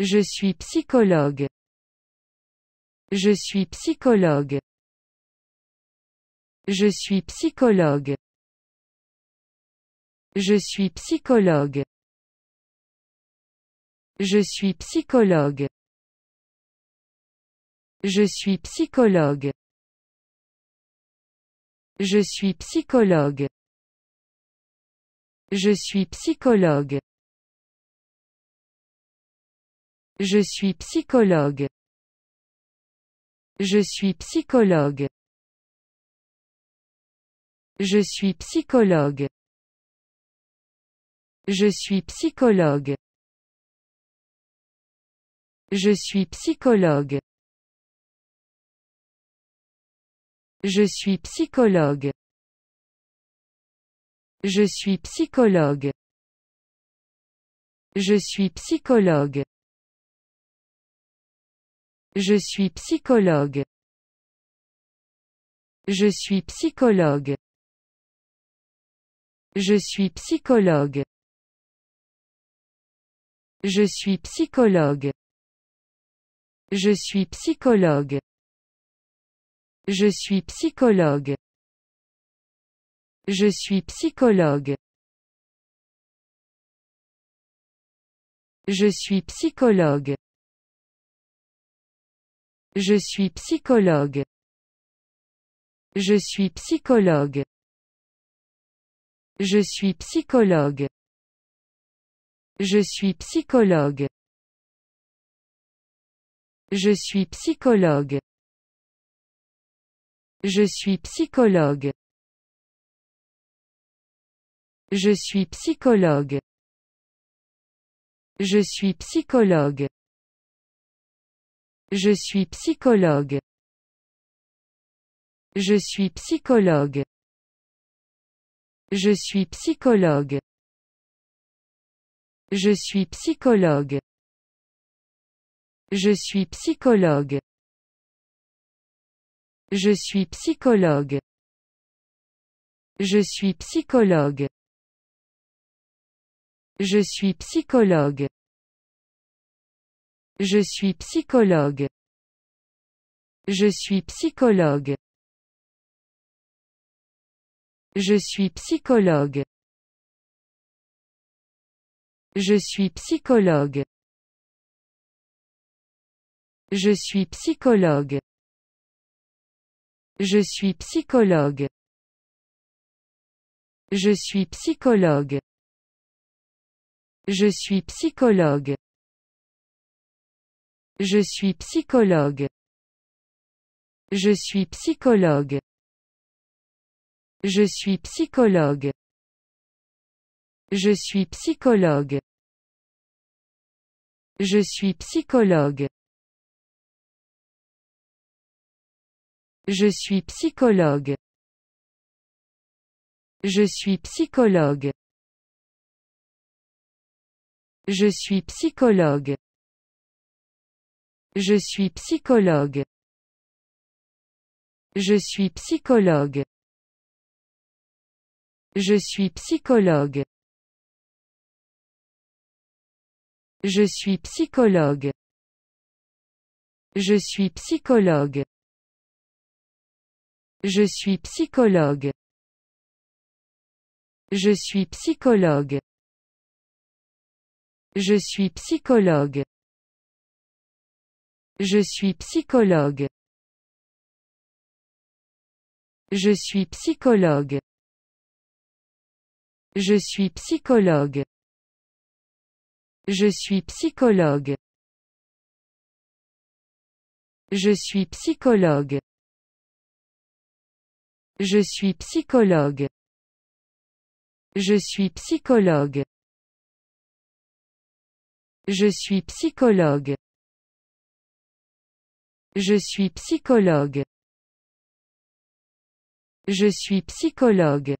Je suis psychologue. Je suis psychologue. Je suis psychologue. Je suis psychologue. Je suis psychologue. Je suis psychologue. Je suis psychologue. Je suis psychologue. Je suis psychologue. Je suis psychologue. Je suis psychologue. Je suis psychologue. Je suis psychologue. Je suis psychologue. Je suis psychologue. Je suis psychologue. Je suis psychologue. Je suis psychologue. Je suis psychologue. Je suis psychologue. Je suis psychologue. Je suis psychologue. Je suis psychologue. Je suis psychologue. Je suis psychologue. Je suis psychologue. Je suis psychologue. Je suis psychologue. Je suis psychologue. Je suis psychologue. Je suis psychologue. Je suis psychologue. Je suis psychologue. Je suis psychologue. Je suis psychologue. Je suis psychologue. Je suis psychologue. Je suis psychologue. Je suis psychologue. Je suis psychologue. Je suis psychologue. Je suis psychologue. Je suis psychologue. Je suis psychologue. Je suis psychologue. Je suis psychologue. Je suis psychologue. Je suis psychologue. Je suis psychologue. Je suis psychologue. Je suis psychologue. Je suis psychologue. Je suis psychologue. Je suis psychologue. Je suis psychologue. Je suis psychologue. Je suis psychologue. Je suis psychologue. Je suis psychologue. Je suis psychologue. Je suis psychologue. Je suis psychologue. Je suis psychologue. Je suis psychologue. Je suis psychologue. Je suis psychologue. Je suis psychologue. Je suis psychologue. Je suis psychologue. Je suis psychologue. Je suis psychologue. Je suis psychologue. Je suis psychologue. Je suis psychologue.